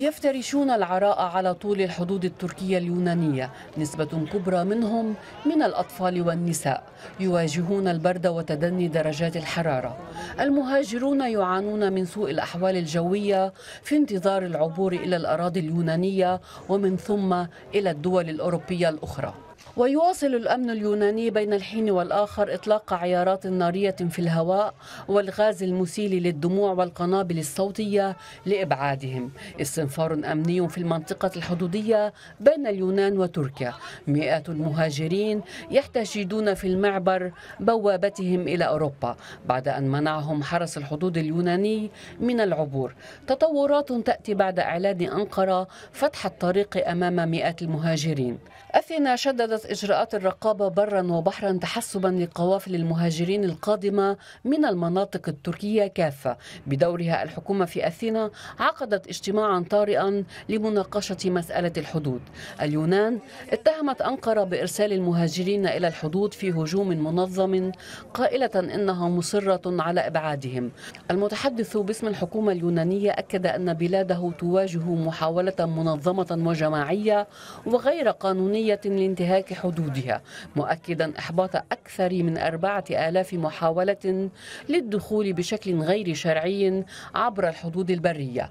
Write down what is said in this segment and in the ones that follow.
يفترشون العراء على طول الحدود التركية اليونانية نسبة كبرى منهم من الأطفال والنساء يواجهون البرد وتدني درجات الحرارة المهاجرون يعانون من سوء الأحوال الجوية في انتظار العبور إلى الأراضي اليونانية ومن ثم إلى الدول الأوروبية الأخرى ويواصل الأمن اليوناني بين الحين والآخر إطلاق عيارات نارية في الهواء والغاز المسيل للدموع والقنابل الصوتية لإبعادهم استنفار أمني في المنطقة الحدودية بين اليونان وتركيا مئات المهاجرين يحتشدون في المعبر بوابتهم إلى أوروبا بعد أن منعهم حرس الحدود اليوناني من العبور تطورات تأتي بعد إعلان أنقرة فتح الطريق أمام مئات المهاجرين أثينا شددت اتخذت إجراءات الرقابة برا وبحرا تحسبا لقوافل المهاجرين القادمة من المناطق التركية كافة بدورها الحكومة في أثينا عقدت اجتماعا طارئا لمناقشة مسألة الحدود اليونان اتهمت أنقرة بإرسال المهاجرين إلى الحدود في هجوم منظم قائلة إنها مصرة على إبعادهم المتحدث باسم الحكومة اليونانية أكد أن بلاده تواجه محاولة منظمة وجماعية وغير قانونية لانتهاك امتلاك حدودها مؤكدا إحباط أكثر من أربعة آلاف محاولة للدخول بشكل غير شرعي عبر الحدود البرية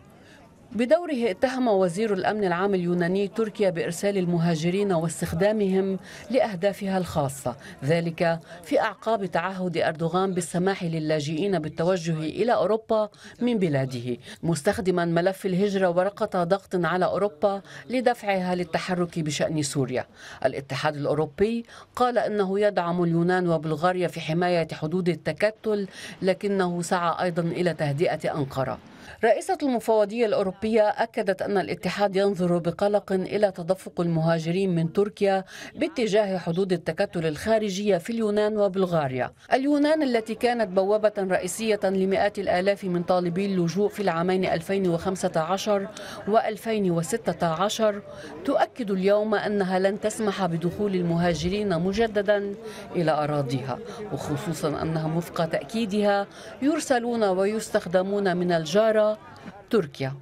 بدوره اتهم وزير الامن العام اليوناني تركيا بارسال المهاجرين واستخدامهم لاهدافها الخاصه، ذلك في اعقاب تعهد اردوغان بالسماح للاجئين بالتوجه الى اوروبا من بلاده، مستخدما ملف الهجره ورقه ضغط على اوروبا لدفعها للتحرك بشان سوريا. الاتحاد الاوروبي قال انه يدعم اليونان وبلغاريا في حمايه حدود التكتل، لكنه سعى ايضا الى تهدئه انقره. رئيسة المفوضية الأوروبية أكدت أن الاتحاد ينظر بقلق إلى تدفق المهاجرين من تركيا باتجاه حدود التكتل الخارجية في اليونان وبلغاريا اليونان التي كانت بوابة رئيسية لمئات الآلاف من طالبي اللجوء في العامين 2015 و2016 تؤكد اليوم أنها لن تسمح بدخول المهاجرين مجددا إلى أراضيها وخصوصا أنهم وفق تأكيدها يرسلون ويستخدمون من الجار para Turquia.